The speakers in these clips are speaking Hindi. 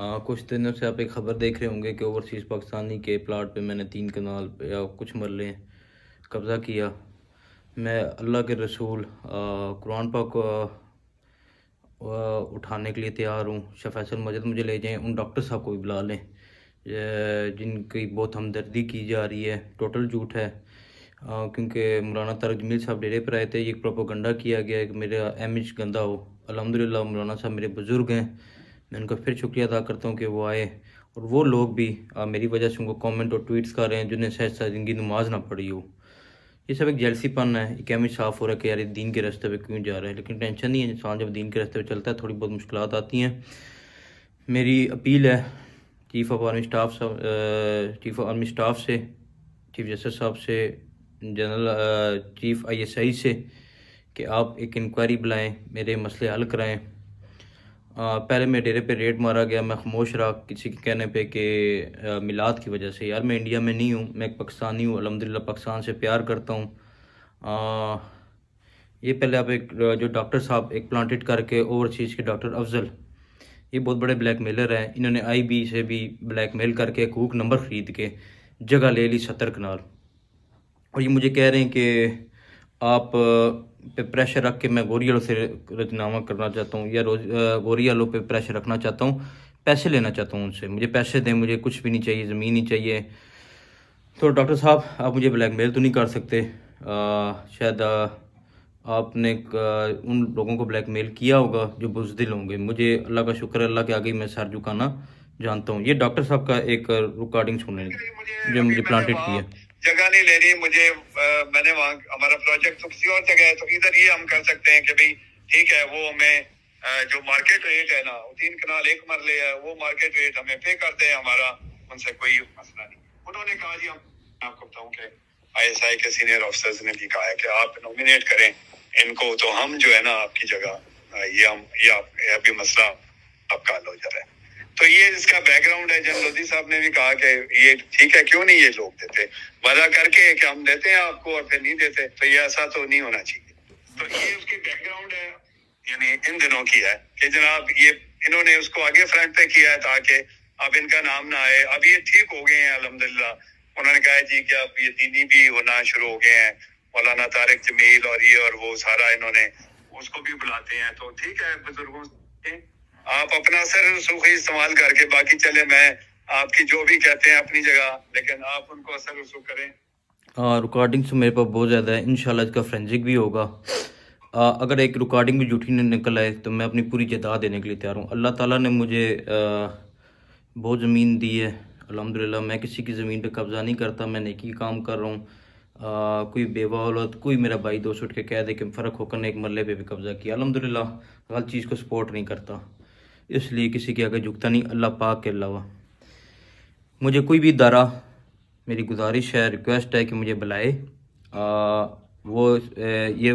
आ, हाँ, कुछ दिनों से आप एक ख़बर देख रहे होंगे कि ओवरसीज़ पाकिस्तानी के प्लाट पे मैंने तीन कनाल या कुछ मरले कब्ज़ा किया मैं अल्लाह के रसूल कुरान पाक उठाने के लिए तैयार हूँ शफैसल मजद मुझे ले जाएं उन डॉक्टर साहब को भी बुला लें जिनकी बहुत हमदर्दी की जा रही है टोटल झूठ है क्योंकि मौलाना तारक जमील साहब डेरे पर आए थे ये प्रोपोगंडा किया गया कि मेरा एम गंदा हो अलहमदिल्ला मौलाना साहब मेरे बुज़ुर्ग हैं मैं उनका फिर शुक्रिया अदा करता हूँ कि वो आए और वो लोग भी आ, मेरी वजह से उनको कमेंट और ट्वीट्स कर रहे हैं जिन्हें शायद शायद इनकी नमाज ना पड़ी हो ये सब एक जैलसी पन है एक एम साफ़ हो रहा है कि यार ये दीन के रास्ते पे क्यों जा रहा है लेकिन टेंशन नहीं है इंसान जब दीन के रास्ते पे चलता है थोड़ी बहुत मुश्किल आती हैं मेरी अपील है चीफ़ ऑफ आर्मी स्टाफ साहब चीफ़ ऑफ आर्मी स्टाफ से चीफ जस्टिस साहब से जनरल चीफ़ आई से कि आप एक इंक्वायरी बुलाएँ मेरे मसले हल कराएँ पहले मैं डेरे पे रेड मारा गया मैं खामोश रहा किसी के कहने पे कि मिलाद की वजह से यार मैं इंडिया में नहीं हूँ मैं एक पाकिस्तानी हूँ अलहमदिल्ला पाकिस्तान से प्यार करता हूँ ये पहले आप एक जो डॉक्टर साहब एक प्लांटेड करके ओवरसीज़ के डॉक्टर अफजल ये बहुत बड़े ब्लैक मेलर हैं इन्होंने आई बी से भी ब्लैक मेल करके हुक नंबर ख़रीद के जगह ले ली सत्तर कनाल और ये मुझे कह रहे हैं कि आप पे प्रेशर रख के मैं गोरियालों से रचनामा करना चाहता हूँ या रोज गोरियालों पे प्रेशर रखना चाहता हूँ पैसे लेना चाहता हूँ उनसे मुझे पैसे दें मुझे कुछ भी नहीं चाहिए ज़मीन ही चाहिए तो डॉक्टर साहब आप मुझे ब्लैकमेल तो नहीं कर सकते आ, शायद आ, आपने उन लोगों को ब्लैकमेल किया होगा जो बुजदिल होंगे मुझे अल्लाह का शुक्र है अल्लाह के आगे मैं सर झुकाना जानता हूँ ये डॉक्टर साहब का एक रिकॉर्डिंग सुनने जो मुझे प्लांटेड किया जगह नहीं ले रही मुझे आ, मैंने वहां हमारा प्रोजेक्ट तो किसी और जगह है तो इधर ये हम कर सकते हैं कि भाई ठीक है वो हमें जो मार्केट रेट है ना तीन कनाल एक मरले है वो मार्केट रेट हमें पे करते हैं हमारा उनसे कोई मसला नहीं उन्होंने कहा जी हम आपको बताऊं कि आईएसआई के सीनियर ऑफिसर्स ने भी कहा है कि आप नॉमिनेट करें इनको तो हम जो है ना आपकी जगह ये हम ये आप ये भी मसला आपका हल हो जा रहा है तो ये इसका बैकग्राउंड है जनरल लोधी साहब ने भी कहा कि ये ठीक है क्यों नहीं ये लोग देते वादा करके कि हम देते हैं आपको और फिर नहीं देते तो ये ऐसा तो नहीं होना चाहिए तो ये उसकी बैकग्राउंड है यानी इन दिनों की है कि जनाब ये इन्होंने उसको आगे फ्रंट पे किया है ताकि अब इनका नाम ना आए अब ये ठीक हो गए हैं अलहमदिल्ला उन्होंने कहा जी कि अब ये दीनी भी होना शुरू हो गए हैं मौलाना तारिक जमील और ये और वो सारा इन्होंने उसको भी बुलाते हैं तो ठीक है बुजुर्गों आप अपना सर रसूखी इस्तेमाल करके बाकी चले मैं आपकी जो भी कहते हैं अपनी जगह लेकिन आप उनको असर रसूख करें हाँ से तो मेरे पास बहुत ज़्यादा है इनशाला इसका फ्रेंजिक भी होगा आ, अगर एक रिकॉर्डिंग भी झूठी न निकल आए तो मैं अपनी पूरी जदा देने के लिए तैयार हूँ अल्लाह ताला ने मुझे आ, बहुत ज़मीन दी है अलहमदिल्ला मैं किसी की ज़मीन पे कब्ज़ा नहीं करता मैं नेकी काम कर रहा हूँ कोई बेवा औलत कोई मेरा भाई दोस्त उठ के कह दे कि फ़र्क होकर ने एक मरल पर भी कब्ज़ा किया अलहमदिल्ला गलत चीज़ को सपोर्ट नहीं करता इसलिए किसी के आगे झुकता नहीं अल्लाह पाक के अलावा मुझे कोई भी दारा मेरी गुजारिश है रिक्वेस्ट है कि मुझे बुलाए वो ये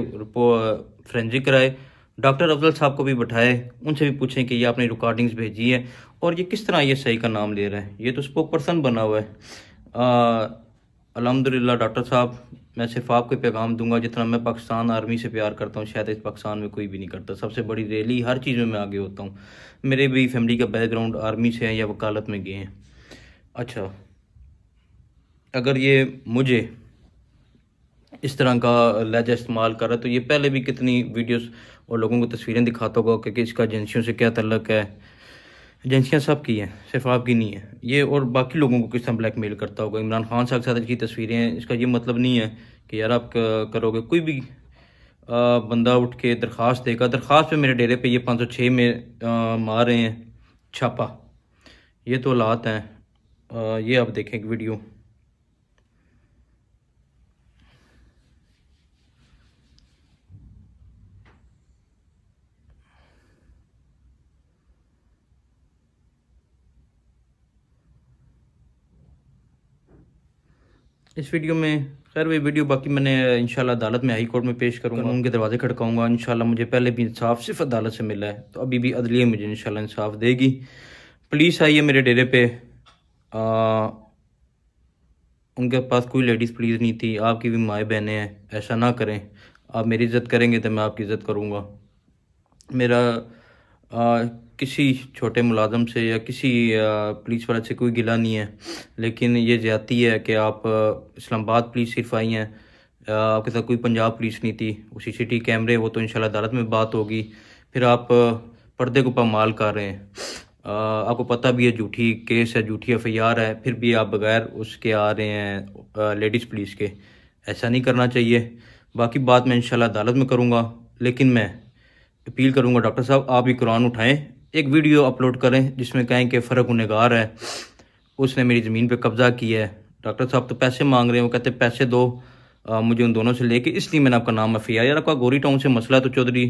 फ्रेंजी कराए डॉक्टर अफजल साहब को भी बैठाए उनसे भी पूछें कि ये आपने रिकॉर्डिंग्स भेजी है और ये किस तरह ये सही का नाम ले रहा है ये तो स्पोक पर्सन बना हुआ है अलहमदिल्ला डॉक्टर साहब मैं सिर्फ आपको पैगाम दूंगा जितना मैं पाकिस्तान आर्मी से प्यार करता हूँ शायद इस पाकिस्तान में कोई भी नहीं करता सबसे बड़ी रैली हर चीज़ में मैं आगे होता हूँ मेरे भी फैमिली का बैकग्राउंड आर्मी से है या वकालत में गए हैं अच्छा अगर ये मुझे इस तरह का लहजा इस्तेमाल कर रहा है तो ये पहले भी कितनी वीडियोस और लोगों को तस्वीरें दिखाता होगा कि इसका एजेंसियों से क्या तल्लक है एजेंसियाँ सब की हैं सिर्फ आपकी नहीं है ये और बाकी लोगों को किस तरह मेल करता होगा इमरान खान साहब के साथ इसकी तस्वीरें हैं इसका ये मतलब नहीं है कि यार आप करोगे कोई भी आ, बंदा उठ के दरख्वास्त देगा दरख्वास्त पे मेरे डेरे पे ये 506 में आ, मार रहे हैं छापा ये तो हालात हैं ये आप देखें एक वीडियो इस वीडियो में खैर वही वीडियो बाकी मैंने इंशाल्लाह अदालत में हाई कोर्ट में पेश करूंगा उनके दरवाजे खड़काऊंगा इंशाल्लाह मुझे पहले भी इंसाफ सिर्फ अदालत से मिला है तो अभी भी अदलिया मुझे इंशाल्लाह इंसाफ देगी पुलिस आई है मेरे डेरे पे आ, उनके पास कोई लेडीज़ पुलिस नहीं थी आपकी भी माए बहनें हैं ऐसा ना करें आप मेरी इज़्ज़त करेंगे तो मैं आपकी इज़्ज़त करूँगा मेरा आ, किसी छोटे मुलाजम से या किसी पुलिस वाले से कोई गिला नहीं है लेकिन ये ज्यादा है कि आप इस्लामाबाद पुलिस सिर्फ आई हैं आपके साथ कोई पंजाब पुलिस नहीं थी वो सी सी टी कैमरे वो तो इंशाल्लाह अदालत में बात होगी फिर आप पर्दे को पमाल कर रहे हैं आपको पता भी है झूठी केस है झूठी एफ आई आर है फिर भी आप बगैर उसके आ रहे हैं लेडीज़ पुलिस के ऐसा नहीं करना चाहिए बाकी बात मैं इंशाल्लाह अदालत में करूँगा लेकिन मैं अपील करूँगा डॉक्टर साहब आप ही कुरान उठाएं एक वीडियो अपलोड करें जिसमें कहें कि फ़र्क गुनहगार है उसने मेरी ज़मीन पर कब्ज़ा किया है डॉक्टर साहब तो पैसे मांग रहे हैं वो कहते पैसे दो आ, मुझे उन दोनों से लेके इसलिए मैंने आपका नाम अफिया यार आपका गोरी टाउन से मसला तो चौधरी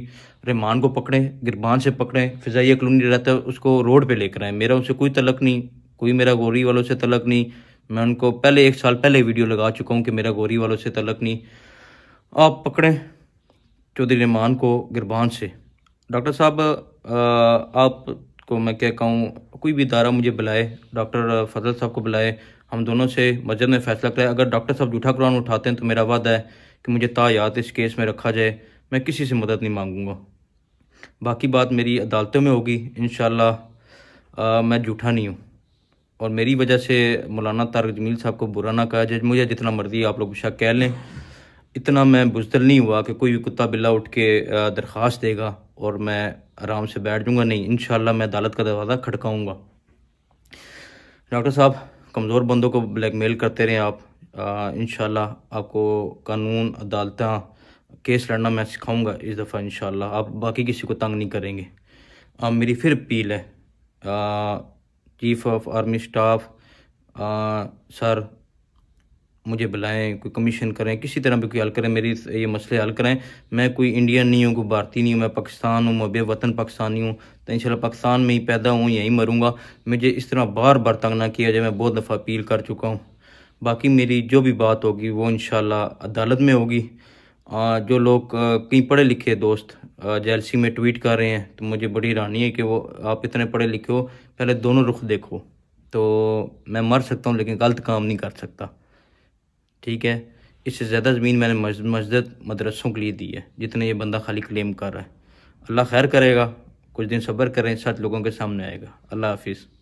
रहमान को पकड़े गिरबान से पकड़े फिजाइया कलोनी रहता है उसको रोड पर लेकर आए मेरा उनसे कोई तलक नहीं कोई मेरा गोरी वालों से तलक नहीं मैं उनको पहले एक साल पहले वीडियो लगा चुका हूँ कि मेरा गोरी वालों से तलक नहीं आप पकड़ें चौधरी रहमान को गिरबान से डॉक्टर साहब आपको मैं क्या कहूँ कोई भी दारा मुझे बुलाए डॉक्टर फजल साहब को बुलाए हम दोनों से मजद में फैसला कराए अगर डॉक्टर साहब जूठा कुरान उठाते हैं तो मेरा वादा है कि मुझे तायात इस केस में रखा जाए मैं किसी से मदद नहीं मांगूंगा बाकी बात मेरी अदालतों में होगी इन मैं जूठा नहीं हूँ और मेरी वजह से मौलाना तारक जमील साहब को बुरा ना कहा जाए मुझे जितना मर्जी आप लोग शक कह लें इतना मैं बुजदल नहीं हुआ कि कोई भी कुत्ता बिल्ला उठ के दरख्वास्त देगा और मैं आराम से बैठ जाऊँगा नहीं इन मैं अदालत का दरवाज़ा खड़काऊँगा डॉक्टर साहब कमज़ोर बंदों को ब्लैकमेल करते रहें आप इन आपको कानून अदालत केस लड़ना मैं सिखाऊंगा इस दफ़ा इन आप बाकी किसी को तंग नहीं करेंगे आ, मेरी फिर अपील है chief of army staff sir मुझे बुलाएं कोई कमीशन करें किसी तरह भी कोई हल करें मेरी ये मसले हल करें मैं कोई इंडियन नहीं हूँ कोई भारतीय नहीं हूँ मैं पाकिस्तान हूँ मैं बेवतन पाकिस्तानी हूँ तो इंशाल्लाह पाकिस्तान में ही पैदा हूँ यहीं मरूँगा मुझे इस तरह बार बार तंग ना किया जाए मैं बहुत दफ़ा अपील कर चुका हूँ बाकी मेरी जो भी बात होगी वो इन अदालत में होगी जो लोग कहीं पढ़े लिखे दोस्त जेलसी में ट्वीट कर रहे हैं तो मुझे बड़ी हैरानी है कि वो आप इतने पढ़े लिखे हो पहले दोनों रुख देखो तो मैं मर सकता हूँ लेकिन गलत काम नहीं कर सकता ठीक है इससे ज़्यादा ज़मीन मैंने मस्जिद मदरसों के लिए दी है जितने ये बंदा खाली क्लेम कर रहा है अल्लाह खैर करेगा कुछ दिन सब्र करें सात लोगों के सामने आएगा अल्लाह हाफिज़